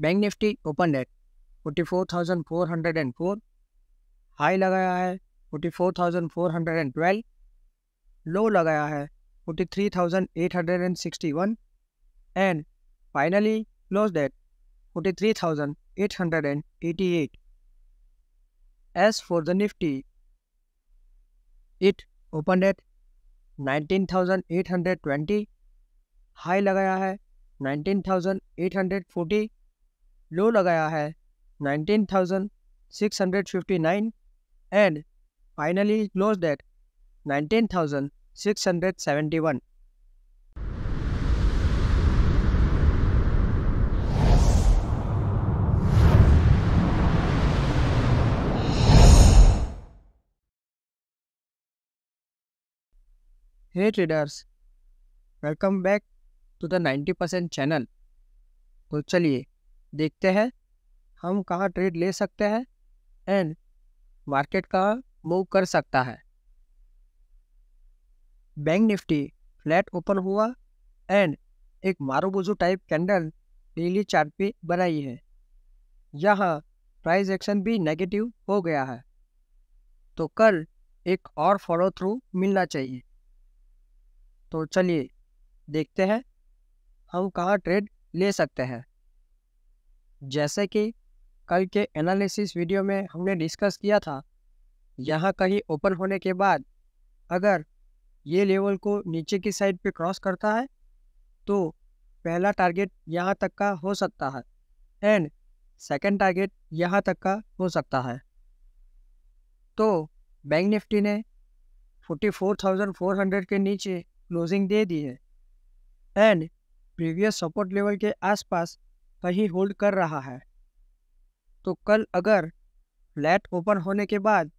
Bank nifty opened at forty four thousand four hundred and four high लगाया है forty four thousand four hundred and twelve low लगाया है forty three thousand eight hundred and sixty one and finally closed at forty three thousand eight hundred and eighty eight as for the nifty it opened at nineteen thousand eight hundred twenty high लगाया है nineteen thousand eight hundred forty low लगाया है thousand six hundred fifty nine and finally closed at thousand six hundred 19,671 hey traders welcome back to the ninety percent channel तो चलिए देखते हैं हम कहाँ ट्रेड ले सकते हैं एंड मार्केट कहाँ मूव कर सकता है बैंक निफ्टी फ्लैट ओपन हुआ एंड एक marubozu type candle daily chart पे बनाई है यहाँ प्राइस एक्शन भी नेगेटिव हो गया है तो कल एक और फॉलो थ्रू मिलना चाहिए तो चलिए देखते हैं हम कहाँ ट्रेड ले सकते हैं जैसे कि कल के एनालिसिस वीडियो में हमने डिस्कस किया था यहाँ कहीं ओपन होने के बाद अगर ये लेवल को नीचे की साइड पे क्रॉस करता है तो पहला टारगेट यहाँ तक का हो सकता है एंड सेकंड टारगेट यहाँ तक का हो सकता है तो बैंक निफ्टी ने 44,400 के नीचे क्लोजिंग दे दी है एंड प्रीवियस सपोर्ट लेवल के आसपास सही होल्ड कर रहा है तो कल अगर फ्लैट ओपन होने के बाद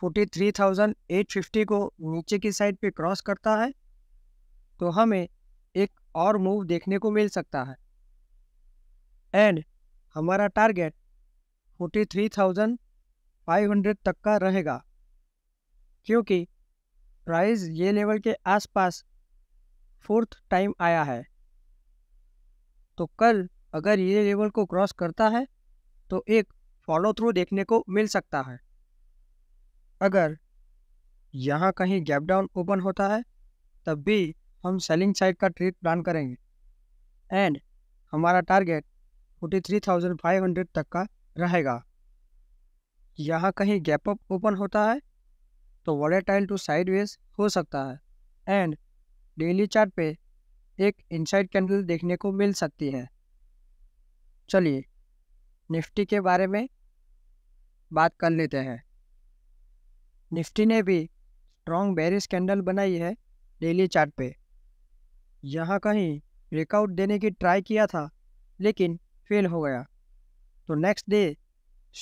forty three thousand eight fifty को नीचे की साइड पे क्रॉस करता है तो हमें एक और मूव देखने को मिल सकता है एंड हमारा target forty three thousand five hundred तक का रहेगा क्योंकि प्राइस ये लेवल के आसपास फोर्थ टाइम आया है तो कल अगर ये लेवल को क्रॉस करता है तो एक फॉलो थ्रू देखने को मिल सकता है अगर यहाँ कहीं गैप डाउन ओपन होता है तब भी हम सेलिंग साइड का ट्रेड प्लान करेंगे एंड हमारा टारगेट 43,500 तक का रहेगा यहाँ कहीं गैप अप ओपन होता है तो वॉलेटाइल टू साइडवेज हो सकता है एंड डेली चार्ट पे एक इनसाइड कैंडल देखने को मिल सकती है चलिए निफ्टी के बारे में बात कर लेते हैं निफ्टी ने भी स्ट्रॉन्ग बेरिस कैंडल बनाई है डेली चार्ट पे यहाँ कहीं ब्रेकआउट देने की ट्राई किया था लेकिन फेल हो गया तो नेक्स्ट डे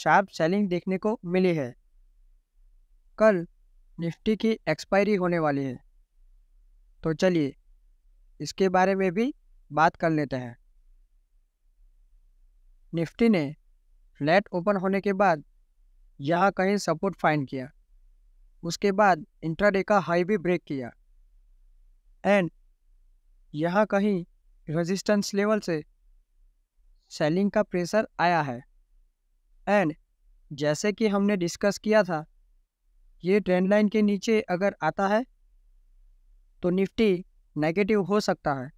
शार्प सेलिंग देखने को मिली है कल निफ्टी की एक्सपायरी होने वाली है तो चलिए इसके बारे में भी बात कर लेते हैं निफ्टी ने फ्लैट ओपन होने के बाद यहाँ कहीं सपोर्ट फाइंड किया उसके बाद इंट्राडे का हाई भी ब्रेक किया एंड यहाँ कहीं रेजिस्टेंस लेवल से सेलिंग का प्रेशर आया है एंड जैसे कि हमने डिस्कस किया था ये ट्रेंड लाइन के नीचे अगर आता है तो निफ्टी नेगेटिव हो सकता है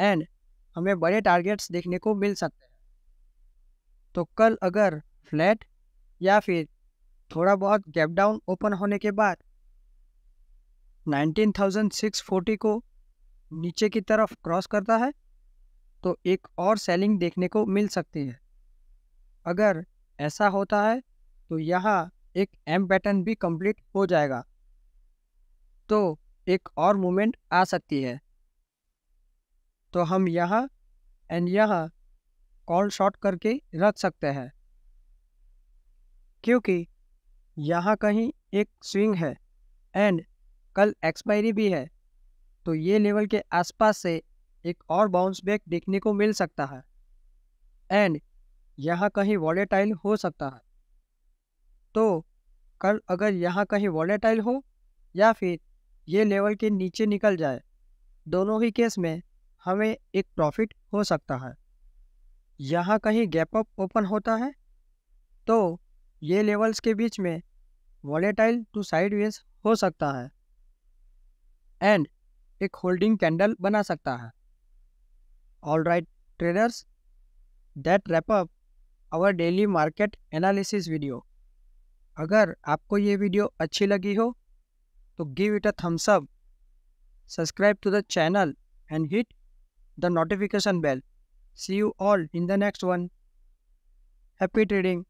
एंड हमें बड़े टारगेट्स देखने को मिल सकते हैं तो कल अगर फ्लैट या फिर थोड़ा बहुत गैप डाउन ओपन होने के बाद 19,640 को नीचे की तरफ क्रॉस करता है तो एक और सेलिंग देखने को मिल सकती है अगर ऐसा होता है तो यहाँ एक एम पैटर्न भी कंप्लीट हो जाएगा तो एक और मूवमेंट आ सकती है तो हम यहाँ एंड यहाँ कॉल शॉर्ट करके रख सकते हैं क्योंकि यहाँ कहीं एक स्विंग है एंड कल एक्सपायरी भी है तो ये लेवल के आसपास से एक और बाउंस बैक देखने को मिल सकता है एंड यहाँ कहीं वॉलेटाइल हो सकता है तो कल अगर यहाँ कहीं वॉलेटाइल हो या फिर ये लेवल के नीचे निकल जाए दोनों ही केस में हमें एक प्रॉफिट हो सकता है यहाँ कहीं गैप अप ओपन होता है तो ये लेवल्स के बीच में वॉलेटाइल टू साइडवेज हो सकता है एंड एक होल्डिंग कैंडल बना सकता है all right traders that wrap up our daily market analysis video अगर आपको ये वीडियो अच्छी लगी हो So give it a thumbs up, subscribe to the channel and hit the notification bell. See you all in the next one. Happy trading.